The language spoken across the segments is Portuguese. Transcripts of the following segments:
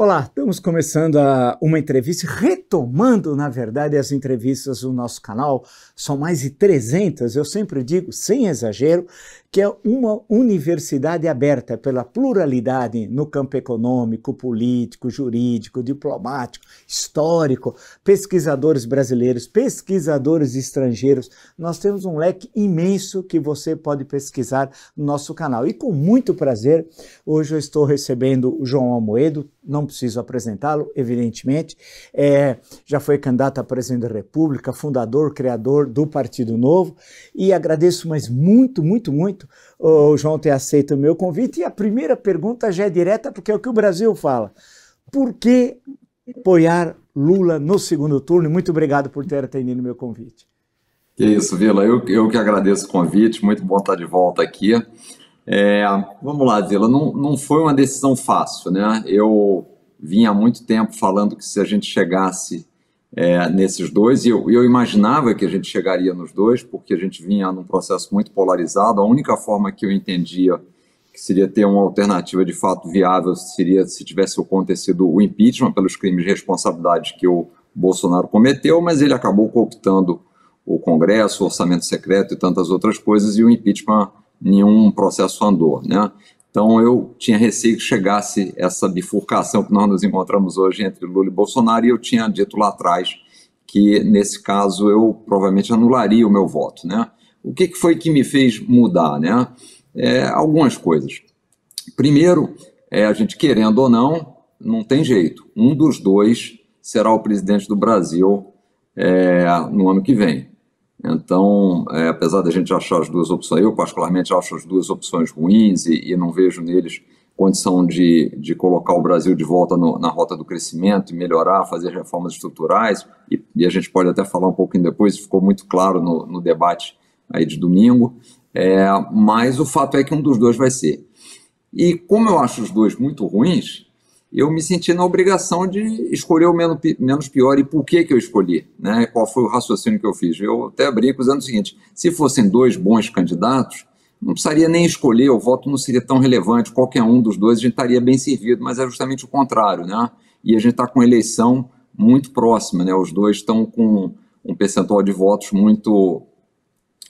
Olá, estamos começando uma entrevista, retomando, na verdade, as entrevistas do nosso canal. São mais de 300, eu sempre digo, sem exagero, que é uma universidade aberta pela pluralidade no campo econômico, político, jurídico, diplomático, histórico, pesquisadores brasileiros, pesquisadores estrangeiros. Nós temos um leque imenso que você pode pesquisar no nosso canal. E com muito prazer, hoje eu estou recebendo o João Almoedo, não preciso apresentá-lo, evidentemente. É, já foi candidato a presidente da República, fundador, criador do Partido Novo. E agradeço, mas muito, muito, muito o João ter aceito o meu convite. E a primeira pergunta já é direta, porque é o que o Brasil fala. Por que apoiar Lula no segundo turno? Muito obrigado por ter atendido o meu convite. Que isso, Vila. Eu, eu que agradeço o convite, muito bom estar de volta aqui. É, vamos lá, Vila. Não, não foi uma decisão fácil, né? Eu vinha há muito tempo falando que se a gente chegasse é, nesses dois, e eu, eu, imaginava que a gente chegaria nos dois, porque a gente vinha num processo muito polarizado. A única forma que eu entendia que seria ter uma alternativa de fato viável seria se tivesse acontecido o impeachment pelos crimes de responsabilidade que o Bolsonaro cometeu, mas ele acabou cooptando o Congresso, o orçamento secreto e tantas outras coisas, e o impeachment nenhum processo andou, né? Então eu tinha receio que chegasse essa bifurcação que nós nos encontramos hoje entre Lula e Bolsonaro, e eu tinha dito lá atrás que nesse caso eu provavelmente anularia o meu voto, né? O que, que foi que me fez mudar, né? É, algumas coisas. Primeiro, é, a gente querendo ou não, não tem jeito. Um dos dois será o presidente do Brasil é, no ano que vem. Então, é, apesar da gente achar as duas opções, eu particularmente acho as duas opções ruins e, e não vejo neles condição de, de colocar o Brasil de volta no, na rota do crescimento e melhorar, fazer reformas estruturais, e, e, a gente pode até falar um pouquinho depois, ficou muito claro no, no debate aí de domingo, é, mas o fato é que um dos dois vai ser. E como eu acho os dois muito ruins, eu me senti na obrigação de escolher o menos, menos pior e por que, que eu escolhi, né? qual foi o raciocínio que eu fiz. Eu até brinco dizendo o seguinte: se fossem dois bons candidatos, não precisaria nem escolher, o voto não seria tão relevante, qualquer um dos dois a gente estaria bem servido, mas é justamente o contrário. Né? E a gente está com eleição muito próxima, né? os dois estão com um percentual de votos muito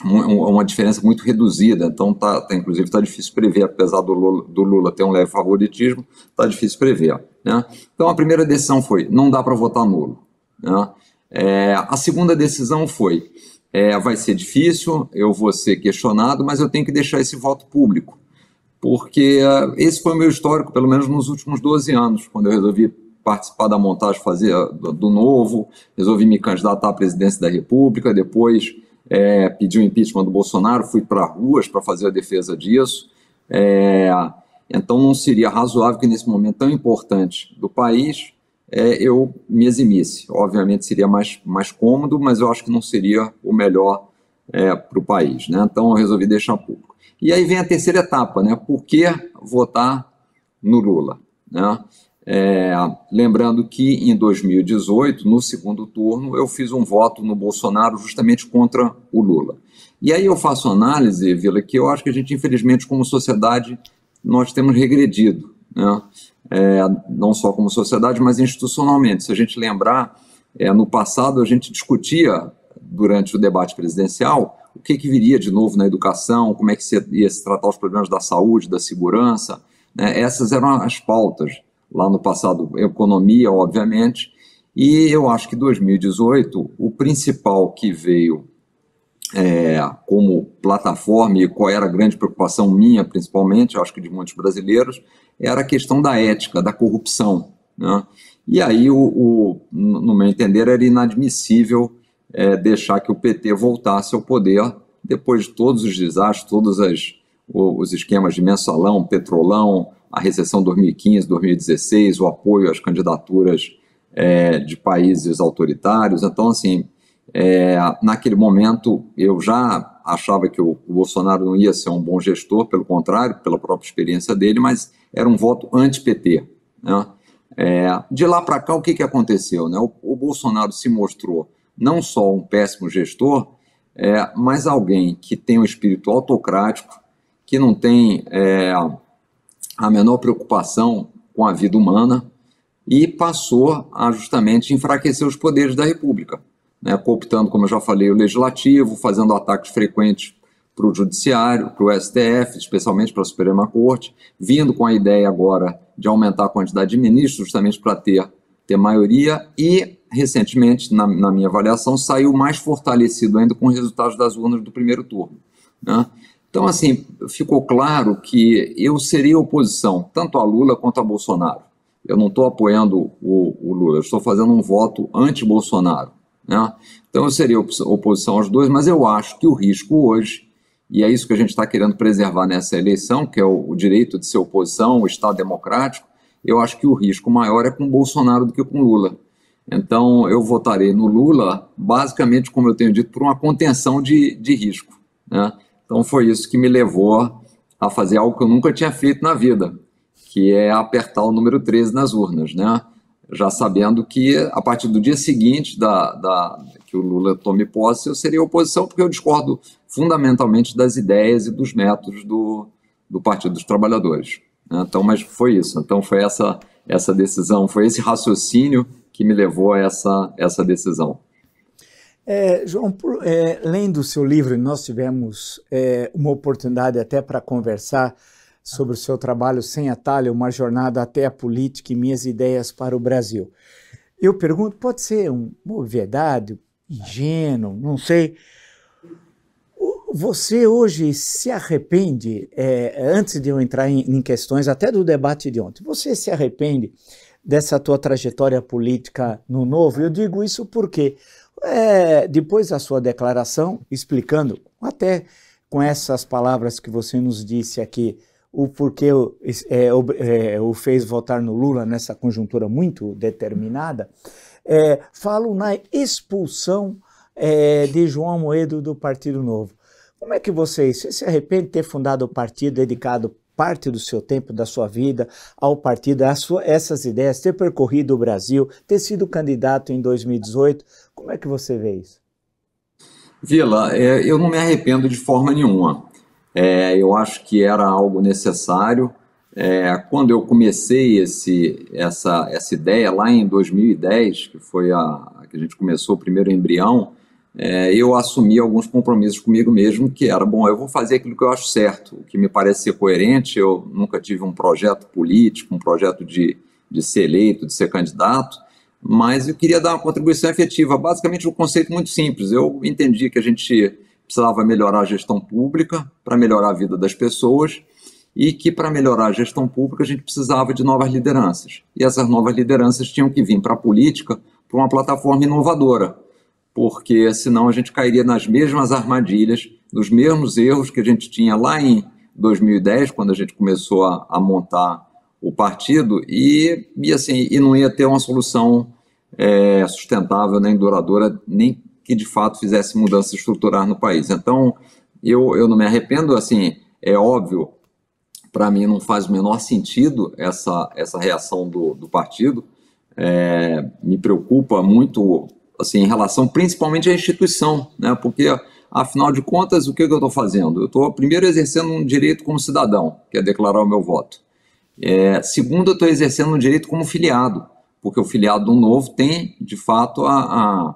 uma diferença muito reduzida, então tá, tá inclusive está difícil prever, apesar do Lula, do Lula, ter um leve favoritismo, está difícil prever. Né? Então a primeira decisão foi, não dá para votar nulo. Né? É, a segunda decisão foi, é, vai ser difícil, eu vou ser questionado, mas eu tenho que deixar esse voto público, porque é, esse foi o meu histórico, pelo menos nos últimos 12 anos, quando eu resolvi participar da montagem fazer do, do novo, resolvi me candidatar à presidência da República, depois é, pedi o impeachment do Bolsonaro, fui para ruas para fazer a defesa disso. É, então não seria razoável que nesse momento tão importante do país é, eu me eximisse. Obviamente seria mais, mais cômodo, mas eu acho que não seria o melhor é, para o país. Né? Então eu resolvi deixar público. E aí vem a terceira etapa, né? Por que votar no Lula? Né? É, lembrando que em 2018, no segundo turno, eu fiz um voto no Bolsonaro justamente contra o Lula. E aí eu faço análise, Vila, que eu acho que a gente, infelizmente, como sociedade, nós temos regredido, né? é, não só como sociedade, mas institucionalmente. Se a gente lembrar, é, no passado a gente discutia, durante o debate presidencial, o que, que viria de novo na educação, como é que ia se tratar os problemas da saúde, da segurança. Né? Essas eram as pautas lá no passado economia, obviamente, e eu acho que 2018, o principal que veio é, como plataforma, e qual era a grande preocupação minha, principalmente, acho que de muitos brasileiros, era a questão da ética, da corrupção. Né? E aí, o, o, no meu entender, era inadmissível é, deixar que o PT voltasse ao poder depois de todos os desastres, todos as, os esquemas de mensalão, petrolão, a recessão 2015, 2016, o apoio às candidaturas é, de países autoritários. Então, assim, é, naquele momento eu já achava que o, Bolsonaro não ia ser um bom gestor, pelo contrário, pela própria experiência dele, mas era um voto anti-PT. Né? É, de lá para cá, o que, que aconteceu? Né? O, o, Bolsonaro se mostrou não só um péssimo gestor, é, mas alguém que tem um espírito autocrático, que não tem é, a menor preocupação com a vida humana e passou a justamente enfraquecer os poderes da República, né, cooptando, como eu já falei, o legislativo, fazendo ataques frequentes para o judiciário, para o STF, especialmente para a Suprema Corte, vindo com a ideia agora de aumentar a quantidade de ministros, justamente para ter, ter maioria, e recentemente, na, na minha avaliação, saiu mais fortalecido ainda com os resultados das urnas do primeiro turno. Né? Então, assim, ficou claro que eu seria oposição, tanto a Lula quanto a Bolsonaro. Eu não estou apoiando o, o, Lula, eu estou fazendo um voto anti-Bolsonaro. Né? Então, eu seria oposição aos dois, mas eu acho que o risco hoje, e é isso que a gente está querendo preservar nessa eleição, que é o, o direito de ser oposição, o Estado democrático, eu acho que o risco maior é com Bolsonaro do que com Lula. Então, eu votarei no Lula, basicamente, como eu tenho dito, por uma contenção de, de risco. Né? Então foi isso que me levou a fazer algo que eu nunca tinha feito na vida, que é apertar o número 13 nas urnas, né? Já sabendo que a partir do dia seguinte da, da, que o Lula tome posse, eu seria oposição, porque eu discordo fundamentalmente das ideias e dos métodos do, do Partido dos Trabalhadores. Né? Então, mas foi isso. Então, foi essa, essa decisão, foi esse raciocínio que me levou a essa, essa decisão. É, João, por, é, lendo o seu livro, nós tivemos é, uma oportunidade até para conversar sobre o seu trabalho sem atalho, uma jornada até a política e minhas ideias para o Brasil. Eu pergunto, pode ser uma obviedade, ingênuo, não sei. Você hoje se arrepende, é, antes de eu entrar em, em questões até do debate de ontem, você se arrepende dessa tua trajetória política no Novo. Eu digo isso porque é, depois da sua declaração, explicando, até com essas palavras que você nos disse aqui, o porquê é, o, é, o fez votar no Lula nessa conjuntura muito determinada, é, falo na expulsão é, de João Moedo do Partido Novo. Como é que vocês, você se arrepende de ter fundado o partido dedicado parte do seu tempo, da sua vida, ao partido, a sua, essas ideias, ter percorrido o Brasil, ter sido candidato em 2018. Como é que você vê isso? Vila, é, eu não me arrependo de forma nenhuma. É, eu acho que era algo necessário. É, quando eu comecei esse, essa, essa ideia lá em 2010, que foi a que a gente começou o primeiro embrião, é, eu assumi alguns compromissos comigo mesmo, que era, bom, eu vou fazer aquilo que eu acho certo, o que me parece ser coerente, eu nunca tive um projeto político, um projeto de, de ser eleito, de ser candidato, mas eu queria dar uma contribuição efetiva. Basicamente, um conceito muito simples. Eu entendi que a gente precisava melhorar a gestão pública para melhorar a vida das pessoas e que para melhorar a gestão pública a gente precisava de novas lideranças. E essas novas lideranças tinham que vir para a política por uma plataforma inovadora porque senão a gente cairia nas mesmas armadilhas, nos mesmos erros que a gente tinha lá em 2010, quando a gente começou a, a montar o partido, e, e, assim, e não ia ter uma solução é, sustentável, nem duradoura, nem que de fato fizesse mudança estrutural no país. Então, eu, eu não me arrependo, assim, é óbvio, para mim não faz o menor sentido essa, essa reação do, do partido, é, me preocupa muito assim, em relação principalmente à instituição, né? Porque afinal de contas, o que, que eu estou fazendo? Eu estou, primeiro, exercendo um direito como cidadão, que é declarar o meu voto. É, segundo, eu estou exercendo um direito como filiado, porque o filiado do novo tem, de fato, a, a,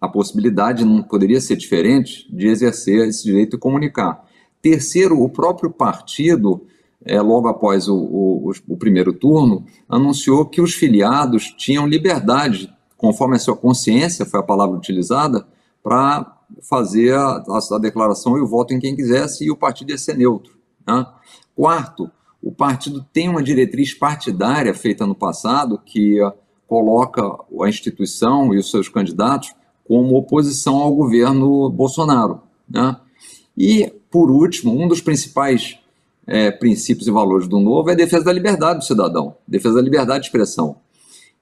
a, possibilidade, não poderia ser diferente, de exercer esse direito e comunicar. Terceiro, o próprio partido, é, logo após o, o, o primeiro turno, anunciou que os filiados tinham liberdade conforme a sua consciência, foi a palavra utilizada, para fazer a, a, a, declaração e o voto em quem quisesse, e o partido ia ser neutro. Né? Quarto, o partido tem uma diretriz partidária feita no passado que eh, coloca a instituição e os seus candidatos como oposição ao governo Bolsonaro. Né? E, por último, um dos principais é, princípios e valores do novo é a defesa da liberdade do cidadão, defesa da liberdade de expressão.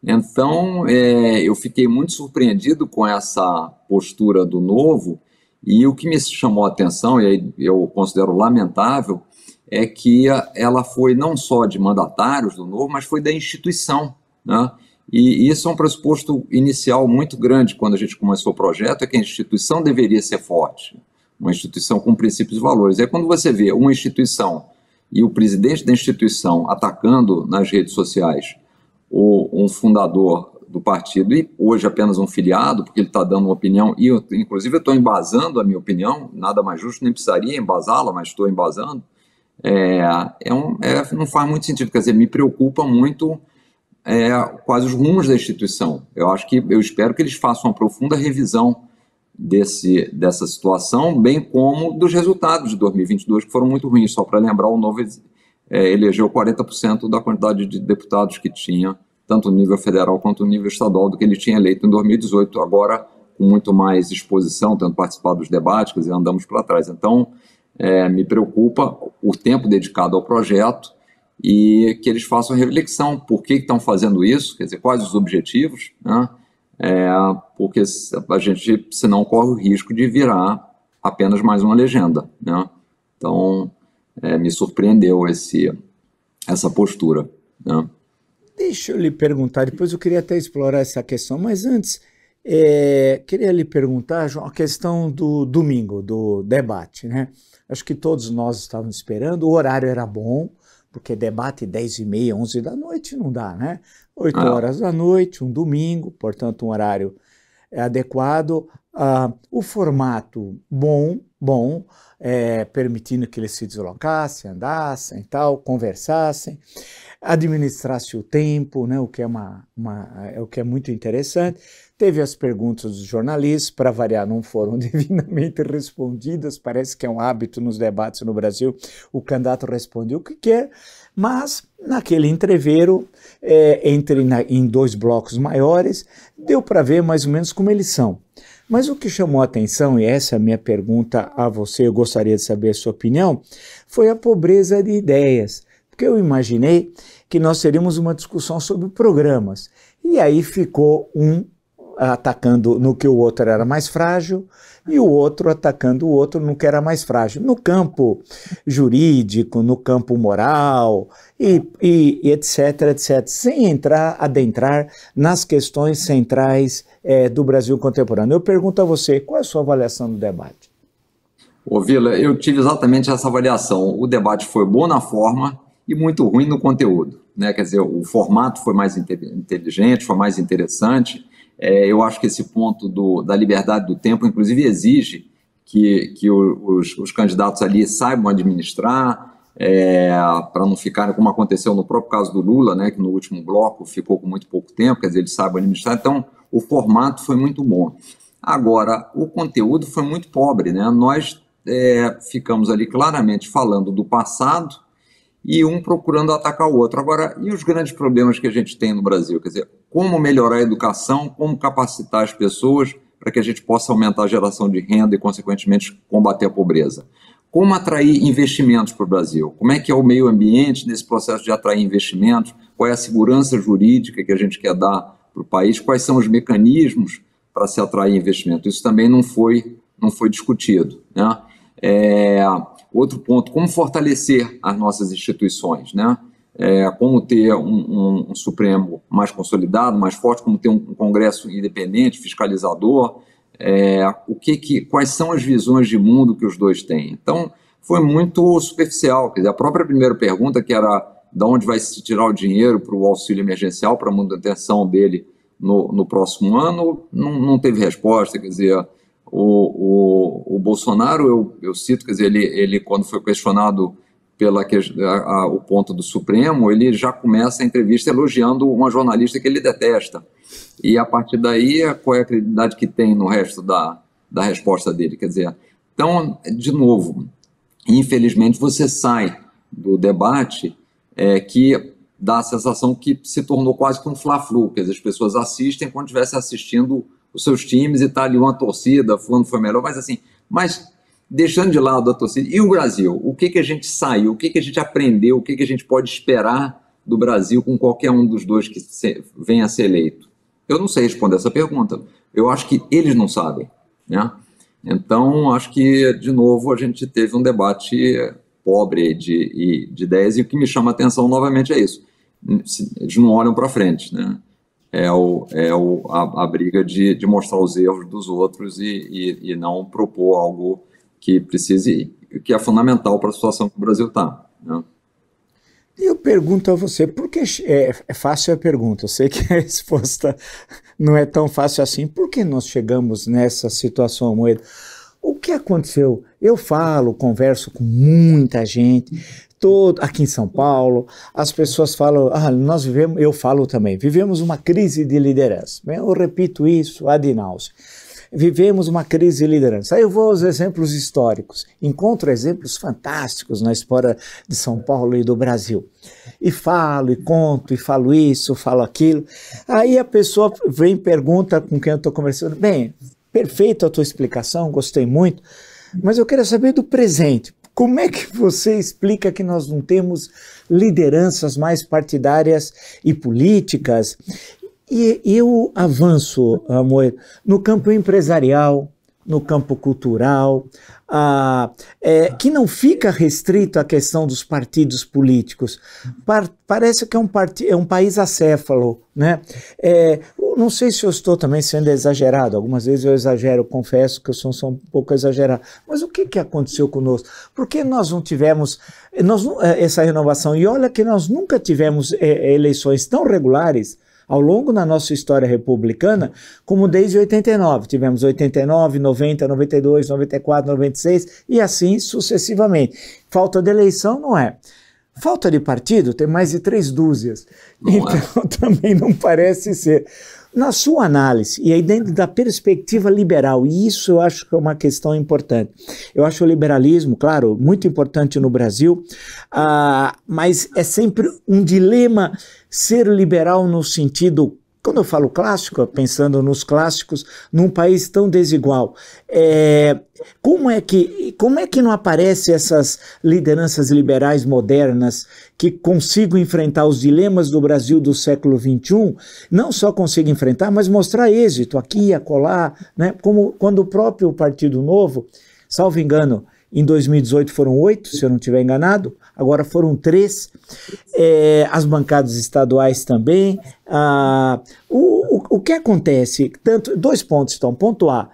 Então, é, eu fiquei muito surpreendido com essa postura do novo, e o que me chamou a atenção, e aí eu considero lamentável, é que ela foi não só de mandatários do novo, mas foi da instituição. Né? E isso é um pressuposto inicial muito grande quando a gente começou o projeto, é que a instituição deveria ser forte, uma instituição com princípios e valores. É quando você vê uma instituição e o presidente da instituição atacando nas redes sociais ou um fundador do partido e hoje apenas um filiado, porque ele está dando uma opinião, e eu, inclusive eu estou embasando a minha opinião, nada mais justo, nem precisaria embasá-la, mas estou embasando, é, é um, é, não faz muito sentido, quer dizer, me preocupa muito é, quais os rumos da instituição. Eu acho que, eu espero que eles façam uma profunda revisão desse, dessa situação, bem como dos resultados de 2022, que foram muito ruins, só para lembrar o novo é, elegeu 40% da quantidade de deputados que tinha, tanto no nível federal quanto no nível estadual, do que ele tinha eleito em 2018. Agora, com muito mais exposição, tendo participado dos debates, dizer, andamos para trás. Então, é, me preocupa o tempo dedicado ao projeto e que eles façam reflexão por que estão fazendo isso, quer dizer, quais os objetivos, né? é, porque a gente, senão, corre o risco de virar apenas mais uma legenda. Né? Então, é, me surpreendeu esse, essa postura. Né? Deixa eu lhe perguntar, depois eu queria até explorar essa questão, mas antes, é, queria lhe perguntar, João, a questão do domingo, do debate, né? Acho que todos nós estávamos esperando, o horário era bom, porque debate 10 e meia, 11 da noite não dá, né? 8 ah. horas da noite, um domingo, portanto um horário é adequado, uh, o formato bom, bom, é, permitindo que eles se deslocassem, andassem, tal, conversassem administrasse o tempo, né, o, que é uma, uma, é o que é muito interessante. Teve as perguntas dos jornalistas, para variar, não foram devidamente respondidas, parece que é um hábito nos debates no Brasil, o candidato responde o que quer, mas naquele entreveiro, é, entre na, em dois blocos maiores, deu para ver mais ou menos como eles são. Mas o que chamou a atenção, e essa é a minha pergunta a você, eu gostaria de saber a sua opinião, foi a pobreza de ideias porque eu imaginei que nós teríamos uma discussão sobre programas. E aí ficou um atacando no que o outro era mais frágil e o outro atacando o outro no que era mais frágil. No campo jurídico, no campo moral e, e, e etc, etc. Sem entrar, adentrar nas questões centrais é, do Brasil contemporâneo. Eu pergunto a você, qual é a sua avaliação do debate? Ô Vila, eu tive exatamente essa avaliação. O debate foi bom na forma, e muito ruim no conteúdo. Né? Quer dizer, o formato foi mais inteligente, foi mais interessante. É, eu acho que esse ponto do, da liberdade do tempo, inclusive, exige que, que os, os candidatos ali saibam administrar, é, para não ficarem como aconteceu no próprio caso do Lula, né, que no último bloco ficou com muito pouco tempo, quer dizer, ele sabe administrar. Então, o formato foi muito bom. Agora, o conteúdo foi muito pobre, né? Nós é, ficamos ali claramente falando do passado, e um procurando atacar o outro. Agora, e os grandes problemas que a gente tem no Brasil? Quer dizer, como melhorar a educação, como capacitar as pessoas para que a gente possa aumentar a geração de renda e, consequentemente, combater a pobreza? Como atrair investimentos para o Brasil? Como é que é o meio ambiente nesse processo de atrair investimentos? Qual é a segurança jurídica que a gente quer dar para o país? Quais são os mecanismos para se atrair investimento? Isso também não foi, não foi discutido. Né? É, Outro ponto, como fortalecer as nossas instituições, né? É, como ter um, um, um, Supremo mais consolidado, mais forte, como ter um, Congresso independente, fiscalizador, é, o que, que, quais são as visões de mundo que os dois têm. Então, foi muito superficial. Quer dizer, a própria primeira pergunta, que era de onde vai se tirar o dinheiro para o auxílio emergencial, para a manutenção dele no, no próximo ano, não, não teve resposta. Quer dizer, o, o, o Bolsonaro, eu, eu cito, quer dizer, ele, ele quando foi questionado pela a, a, o ponto do Supremo, ele já começa a entrevista elogiando uma jornalista que ele detesta. E a partir daí, qual é a credibilidade que tem no resto da, da resposta dele? Quer dizer, então, de novo, infelizmente você sai do debate é, que dá a sensação que se tornou quase que um fla-flu, dizer as pessoas assistem quando estivesse assistindo os seus times e está ali uma torcida, fulano foi melhor, mas assim, mas deixando de lado a torcida, e o Brasil? O que, que a gente saiu, o que, que a gente aprendeu, o que, que a gente pode esperar do Brasil com qualquer um dos dois que se, venha a ser eleito? Eu não sei responder essa pergunta. Eu acho que eles não sabem, né? Então, acho que, de novo, a gente teve um debate pobre de, de ideias, e o que me chama a atenção novamente é isso. Eles não olham para frente, né? é, o, é o, a, a briga de, de mostrar os erros dos outros e, e, e não propor algo que precise que é fundamental para a situação que o Brasil está. Né? E eu pergunto a você, porque é, é, fácil a pergunta, eu sei que a resposta não é tão fácil assim, por que nós chegamos nessa situação, Moeda? O que aconteceu? Eu falo, converso com muita gente, todo aqui em São Paulo, as pessoas falam, ah, nós vivemos, eu falo também, vivemos uma crise de liderança. Eu repito isso Adinaus. Vivemos uma crise de liderança. Aí eu vou aos exemplos históricos. Encontro exemplos fantásticos na história de São Paulo e do Brasil. E falo, e conto, e falo isso, falo aquilo. Aí a pessoa vem e pergunta com quem eu estou conversando: bem, perfeita a tua explicação, gostei muito, mas eu quero saber do presente como é que você explica que nós não temos lideranças mais partidárias e políticas? E eu avanço, amor, no campo empresarial, no campo cultural, ah, é, que não fica restrito à questão dos partidos políticos. Par parece que é um, é um país acéfalo. Né? É, não sei se eu estou também sendo exagerado, algumas vezes eu exagero, confesso que eu sou, sou um pouco exagerado, mas o que, que aconteceu conosco? Por que nós não tivemos nós, eh, essa renovação? E olha que nós nunca tivemos é, eleições tão regulares ao longo da nossa história republicana, como desde 89. Tivemos 89, 90, 92, 94, 96 e assim sucessivamente. Falta de eleição não é. Falta de partido tem mais de três dúzias, não é. então é. também não parece ser. Na sua análise, e aí dentro da perspectiva liberal, e isso eu acho que é uma questão importante. Eu acho o liberalismo, claro, muito importante no Brasil, ah, mas é sempre um dilema ser liberal no sentido quando eu falo clássico, pensando nos clássicos, num país tão desigual, é, como, é que, como é que não aparecem essas lideranças liberais modernas que consigam enfrentar os dilemas do Brasil do século XXI, não só consigam enfrentar, mas mostrar êxito aqui, acolá, né? como quando o próprio Partido Novo, salvo engano, em 2018 foram oito, se eu não estiver enganado, agora foram três, é, as bancadas estaduais também. Ah, o, o, o, que acontece? Tanto, dois pontos, estão Ponto A,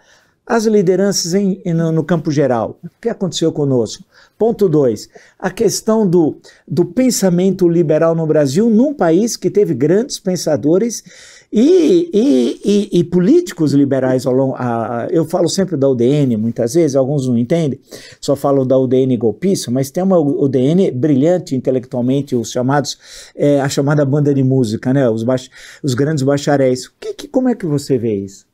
as lideranças em, em, no campo geral. O que aconteceu conosco? Ponto 2, a questão do, do pensamento liberal no Brasil, num país que teve grandes pensadores e, e, e, e políticos liberais ao longo. A, a, eu falo sempre da UDN, muitas vezes, alguns não entendem, só falam da UDN golpista, mas tem uma UDN brilhante intelectualmente, os chamados, é, a chamada banda de música, né? Os, baix, os grandes bacharéis. Que, que, como é que você vê isso?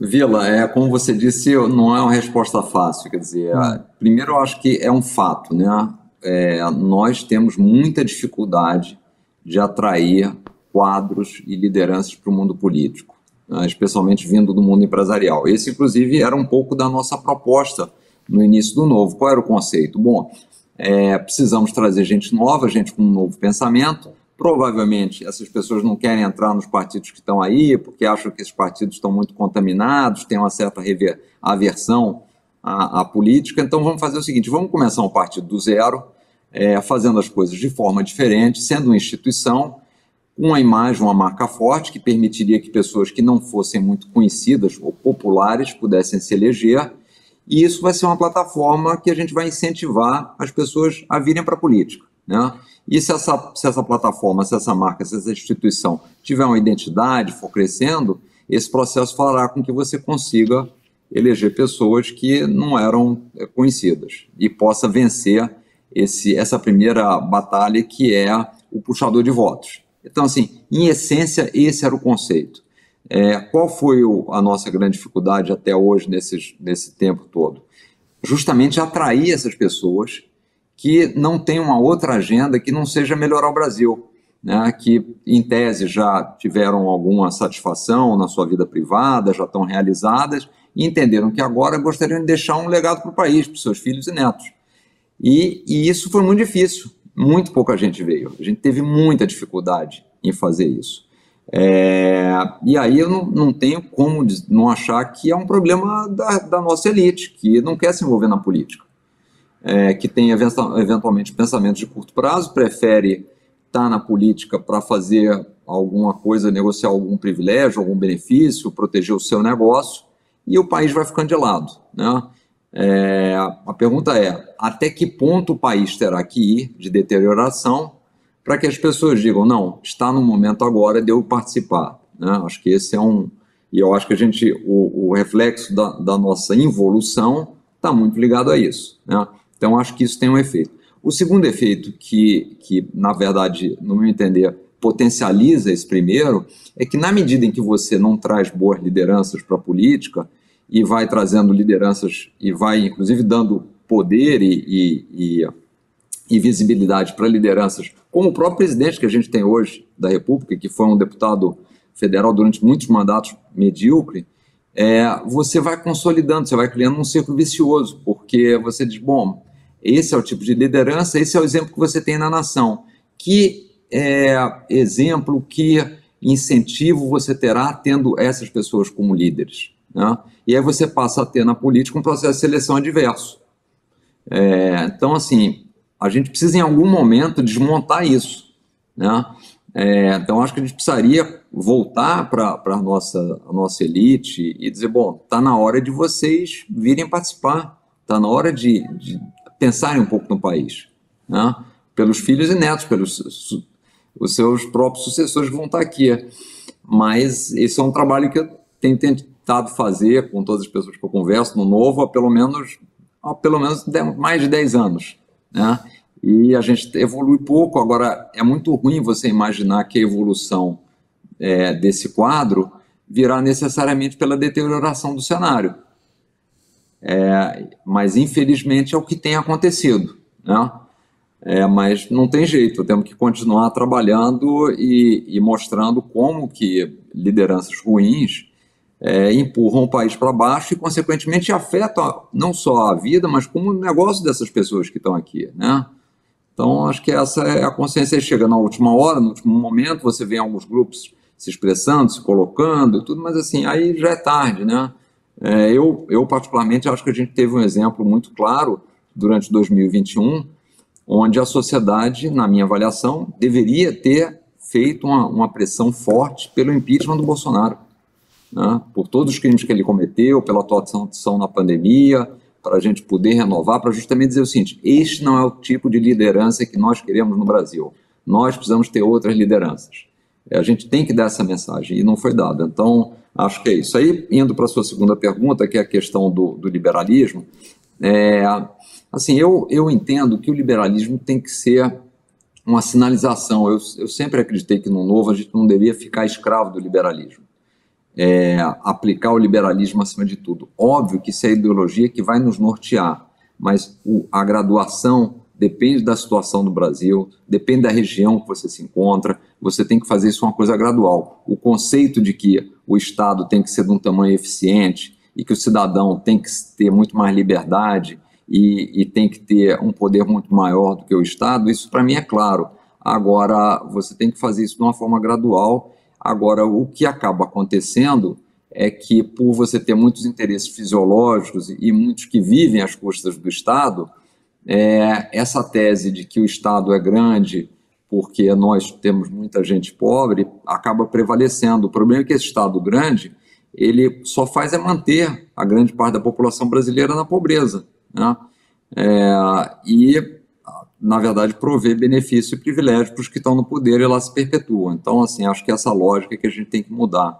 Vila, é, como você disse, não é uma resposta fácil. Quer dizer, hum. primeiro eu acho que é um fato, né? É, nós temos muita dificuldade de atrair quadros e lideranças para o mundo político, né, especialmente vindo do mundo empresarial. Esse, inclusive, era um pouco da nossa proposta no início do novo. Qual era o conceito? Bom, é, precisamos trazer gente nova, gente com um novo pensamento. Provavelmente essas pessoas não querem entrar nos partidos que estão aí, porque acham que esses partidos estão muito contaminados, têm uma certa rever, aversão à, à, política. Então vamos fazer o seguinte: vamos começar um partido do zero, é, fazendo as coisas de forma diferente, sendo uma instituição, uma imagem, uma marca forte, que permitiria que pessoas que não fossem muito conhecidas ou populares pudessem se eleger. E isso vai ser uma plataforma que a gente vai incentivar as pessoas a virem para a política. Né? E se essa, se essa plataforma, se essa marca, se essa instituição tiver uma identidade, for crescendo, esse processo fará com que você consiga eleger pessoas que não eram eh, conhecidas e possa vencer esse, essa primeira batalha que é o puxador de votos. Então, assim, em essência, esse era o conceito. É, qual foi o, a nossa grande dificuldade até hoje, nesse tempo todo? Justamente atrair essas pessoas que não têm uma outra agenda que não seja melhorar o Brasil. Né, que em tese já tiveram alguma satisfação na sua vida privada, já estão realizadas e entenderam que agora gostariam de deixar um legado para o país, para os seus filhos e netos. E, e, isso foi muito difícil muito pouca gente veio. A gente teve muita dificuldade em fazer isso. É, e aí eu não, não, tenho como não achar que é um problema da, da nossa elite, que não quer se envolver na política, é, que tem eventualmente pensamentos de curto prazo, prefere estar tá na política para fazer alguma coisa, negociar algum privilégio, algum benefício, proteger o seu negócio, e o país vai ficando de lado. Né? É, a pergunta é: até que ponto o país terá que ir de deterioração para que as pessoas digam, não, está no momento agora de eu participar? Né? Acho que esse é um. E eu acho que a gente, o, o reflexo da, da, nossa involução está muito ligado a isso. Né? Então, acho que isso tem um efeito. O segundo efeito, que, que na verdade, no meu entender, potencializa esse primeiro, é que na medida em que você não traz boas lideranças para a política, e vai trazendo lideranças e vai, inclusive, dando poder e, e, e, e visibilidade para lideranças, como o próprio presidente que a gente tem hoje da República, que foi um deputado federal durante muitos mandatos medíocre, é, você vai consolidando, você vai criando um círculo vicioso, porque você diz, bom, esse é o tipo de liderança, esse é o exemplo que você tem na nação. Que é, exemplo, que incentivo você terá tendo essas pessoas como líderes? Né? E aí você passa a ter na política um processo de seleção adverso. É, então, assim, a gente precisa em algum momento desmontar isso. Né? É, então, acho que a gente precisaria voltar para a nossa, nossa elite e dizer: bom, está na hora de vocês virem participar, está na hora de, de, pensarem um pouco no país, né? pelos filhos e netos, pelos su, os seus próprios sucessores que vão estar aqui. Mas esse é um trabalho que eu tenho, tenho tentado fazer com todas as pessoas que eu converso no Novo há pelo menos, há pelo menos mais de 10 anos. Né? E a gente evolui pouco. Agora, é muito ruim você imaginar que a evolução é, desse quadro virá necessariamente pela deterioração do cenário. É, mas, infelizmente, é o que tem acontecido. Né? É, mas não tem jeito, temos que continuar trabalhando e, e mostrando como que lideranças ruins é, empurram o país para baixo e, consequentemente, afetam não só a vida, mas como o negócio dessas pessoas que estão aqui, né? Então, acho que essa é a consciência. Chega na última hora, no último momento, você vê alguns grupos se expressando, se colocando e tudo, mas assim, aí já é tarde, né? É, eu, eu, particularmente, acho que a gente teve um exemplo muito claro durante 2021, onde a sociedade, na minha avaliação, deveria ter feito uma, uma pressão forte pelo impeachment do Bolsonaro né, por todos os crimes que ele cometeu, pela atuação na pandemia, para a gente poder renovar, para justamente dizer o seguinte: este não é o tipo de liderança que nós queremos no Brasil. Nós precisamos ter outras lideranças. É, a gente tem que dar essa mensagem e não foi dada. Então, acho que é isso. Aí, indo para a sua segunda pergunta, que é a questão do, do liberalismo, é, assim, eu, eu entendo que o liberalismo tem que ser uma sinalização. Eu, eu sempre acreditei que no novo a gente não deveria ficar escravo do liberalismo é, aplicar o liberalismo acima de tudo. Óbvio que isso é a ideologia que vai nos nortear, mas o, a graduação depende da situação do Brasil, depende da região que você se encontra, você tem que fazer isso uma coisa gradual. O conceito de que o Estado tem que ser de um tamanho eficiente e que o cidadão tem que ter muito mais liberdade e, e tem que ter um poder muito maior do que o Estado, isso para mim é claro. Agora, você tem que fazer isso de uma forma gradual Agora, o que acaba acontecendo é que, por você ter muitos interesses fisiológicos e muitos que vivem às custas do Estado, é, essa tese de que o Estado é grande porque nós temos muita gente pobre acaba prevalecendo. O problema é que esse Estado grande ele só faz é manter a grande parte da população brasileira na pobreza. Né? É, e na verdade, prover benefício e privilégio para os que estão no poder e lá se perpetuam. Então, assim, acho que é essa lógica que a gente tem que mudar.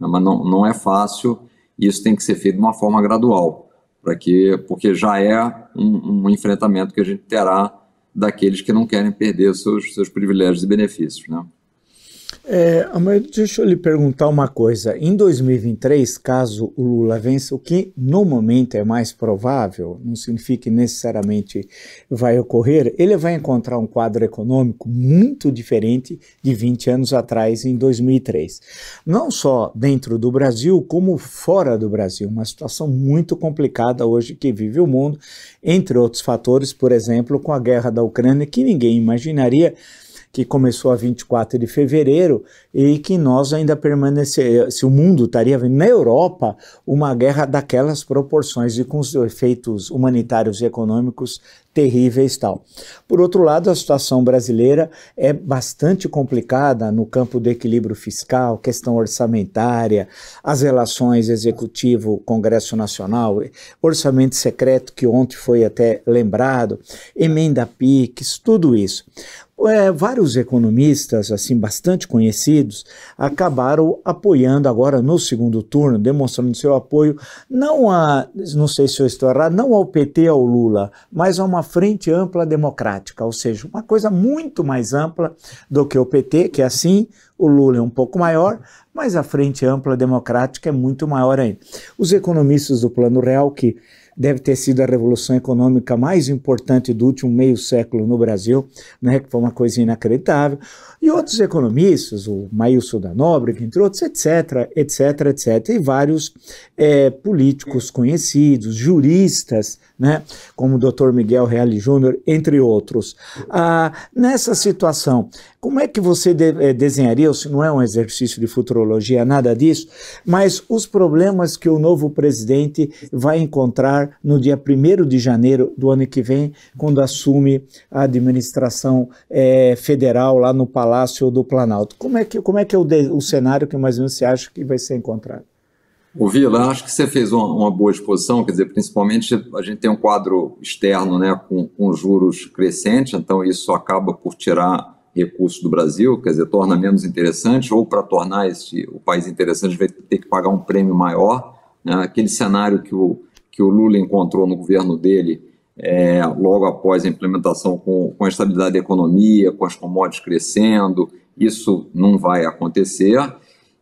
Né? Mas não, não é fácil e isso tem que ser feito de uma forma gradual, para que, porque já é um, um, enfrentamento que a gente terá daqueles que não querem perder seus, seus privilégios e benefícios, né? É, deixa eu lhe perguntar uma coisa. Em 2023, caso o Lula vença, o que no momento é mais provável, não significa que necessariamente vai ocorrer, ele vai encontrar um quadro econômico muito diferente de 20 anos atrás, em 2003. Não só dentro do Brasil, como fora do Brasil. Uma situação muito complicada hoje que vive o mundo, entre outros fatores, por exemplo, com a guerra da Ucrânia, que ninguém imaginaria que começou a 24 de fevereiro e que nós ainda permanecer, eh, se o mundo estaria vendo na Europa uma guerra daquelas proporções e com os efeitos humanitários e econômicos terríveis tal. Por outro lado, a situação brasileira é bastante complicada no campo do equilíbrio fiscal, questão orçamentária, as relações executivo, Congresso Nacional, orçamento secreto que ontem foi até lembrado, emenda PIX, tudo isso é, vários economistas, assim, bastante conhecidos, acabaram apoiando agora no segundo turno, demonstrando seu apoio, não a, não sei se eu estou errado, não ao PT ao Lula, mas a uma frente ampla democrática, ou seja, uma coisa muito mais ampla do que o PT, que é assim o Lula é um pouco maior, mas a frente ampla democrática é muito maior ainda. Os economistas do Plano Real que deve ter sido a revolução econômica mais importante do último meio século no Brasil, né, que foi uma coisa inacreditável, e outros economistas, o Maílson da Nobre, entre outros, etc., etc., etc., e vários é, políticos conhecidos, juristas, né, como o Dr. Miguel Reale Júnior, entre outros. Ah, nessa situação, como é que você de, eh, desenharia, não é um exercício de futurologia, nada disso, mas os problemas que o novo presidente vai encontrar no dia 1 de janeiro do ano que vem, quando assume a administração é, federal lá no Palácio do Planalto? Como é que, como é, que é o, de, o cenário que mais ou menos você acha que vai ser encontrado? O Vila, acho que você fez uma, uma, boa exposição, quer dizer, principalmente a gente tem um quadro externo né, com, com juros crescentes, então isso acaba por tirar recursos do Brasil, quer dizer, torna menos interessante, ou para tornar este, o país interessante vai ter que pagar um prêmio maior. Né? Aquele cenário que o, que o Lula encontrou no governo dele, é, logo após a implementação com, com a estabilidade da economia, com as commodities crescendo, isso não vai acontecer.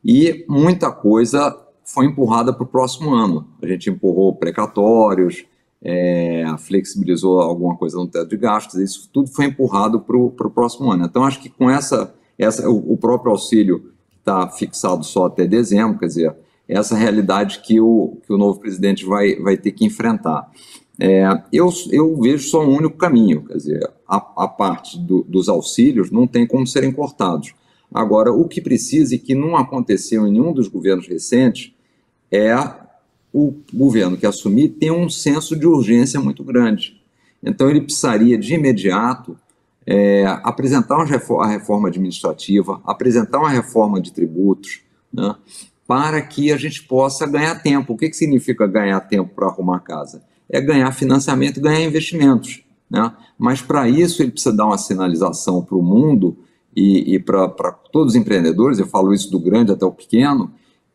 E muita coisa foi empurrada para o próximo ano. A gente empurrou precatórios, é, flexibilizou alguma coisa no teto de gastos, isso tudo foi empurrado para o próximo ano. Então, acho que com essa, essa o, o próprio auxílio está fixado só até dezembro, quer dizer, essa realidade que o, que o novo presidente vai, vai ter que enfrentar. É, eu, eu vejo só um único caminho, quer dizer, a, a parte do, dos auxílios não tem como serem cortados. Agora, o que precisa e que não aconteceu em nenhum dos governos recentes é o governo que assumir tem um senso de urgência muito grande. Então, ele precisaria de imediato é, apresentar uma reforma, a reforma administrativa, apresentar uma reforma de tributos, né, para que a gente possa ganhar tempo. O que, que significa ganhar tempo para arrumar casa? É ganhar financiamento e ganhar investimentos. Né? Mas, para isso, ele precisa dar uma sinalização para o mundo e, e para todos os empreendedores, eu falo isso do grande até o pequeno,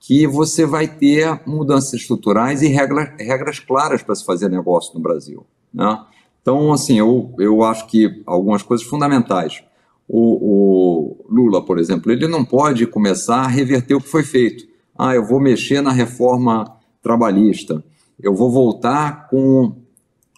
que você vai ter mudanças estruturais e regras, regras claras para se fazer negócio no Brasil. Né? Então, assim, eu, eu acho que algumas coisas fundamentais. O, o, Lula, por exemplo, ele não pode começar a reverter o que foi feito. Ah, eu vou mexer na reforma trabalhista, eu vou voltar com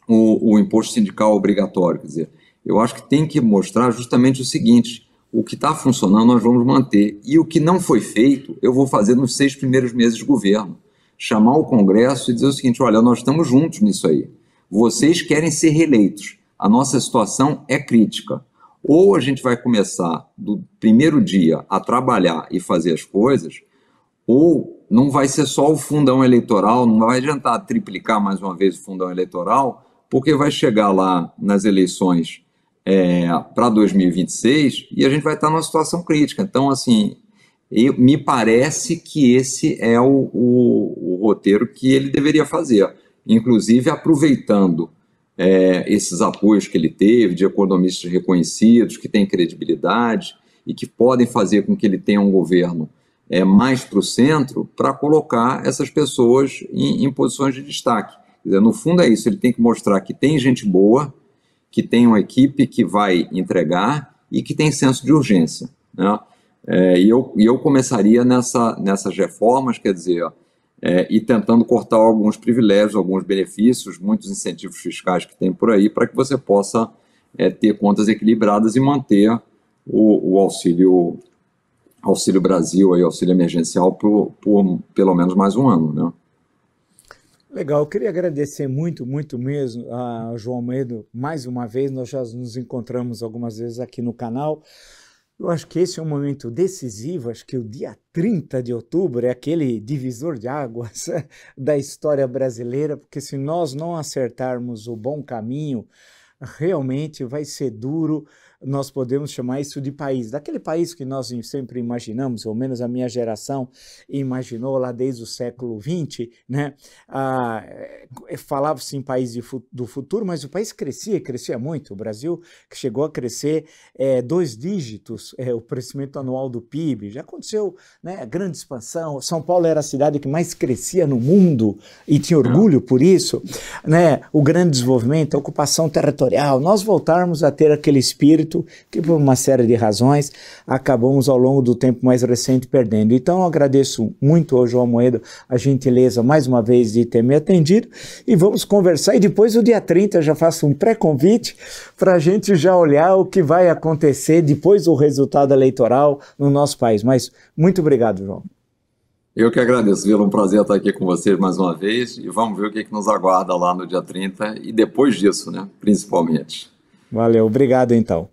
o, o imposto sindical obrigatório. Quer dizer, eu acho que tem que mostrar justamente o seguinte: o que está funcionando nós vamos manter. E o que não foi feito, eu vou fazer nos seis primeiros meses de governo. Chamar o Congresso e dizer o seguinte: olha, nós estamos juntos nisso aí. Vocês querem ser reeleitos. A nossa situação é crítica. Ou a gente vai começar do primeiro dia a trabalhar e fazer as coisas, ou não vai ser só o fundão eleitoral, não vai adiantar triplicar mais uma vez o fundão eleitoral, porque vai chegar lá nas eleições é, para 2026 e a gente vai estar tá numa situação crítica. Então, assim, eu, me parece que esse é o, o, o, roteiro que ele deveria fazer, inclusive aproveitando é, esses apoios que ele teve de economistas reconhecidos, que têm credibilidade e que podem fazer com que ele tenha um governo é, mais para o centro, para colocar essas pessoas em, em posições de destaque. Dizer, no fundo é isso, ele tem que mostrar que tem gente boa, que tem uma equipe que vai entregar e que tem senso de urgência. Né? É, e, eu, e eu começaria nessa, nessas reformas, quer dizer, ó, é, e tentando cortar alguns privilégios, alguns benefícios, muitos incentivos fiscais que tem por aí, para que você possa é, ter contas equilibradas e manter o, o auxílio, auxílio Brasil, aí, auxílio emergencial, por, por pelo menos mais um ano. Né? Legal, eu queria agradecer muito, muito mesmo a João Almeida mais uma vez. Nós já nos encontramos algumas vezes aqui no canal. Eu acho que esse é um momento decisivo, acho que o dia 30 de outubro é aquele divisor de águas da história brasileira, porque se nós não acertarmos o bom caminho, realmente vai ser duro nós podemos chamar isso de país. Daquele país que nós sempre imaginamos, ou menos a minha geração imaginou lá desde o século XX, né? Ah, é, é, Falava-se em país do futuro, mas o país crescia, crescia muito. O Brasil chegou a crescer é, dois dígitos, é, o crescimento anual do PIB. Já aconteceu né, grande expansão. São Paulo era a cidade que mais crescia no mundo e tinha orgulho por isso. Né? O grande desenvolvimento, a ocupação territorial. Nós voltarmos a ter aquele espírito que por uma série de razões acabamos ao longo do tempo mais recente perdendo. Então agradeço muito ao João Moedo a gentileza mais uma vez de ter me atendido e vamos conversar. E depois, do dia 30, já faço um pré-convite para a gente já olhar o que vai acontecer depois do resultado eleitoral no nosso país. Mas muito obrigado, João. Eu que agradeço, Viu Um prazer estar aqui com vocês mais uma vez e vamos ver o que, é que nos aguarda lá no dia 30 e depois disso, né? Principalmente. Valeu, obrigado então.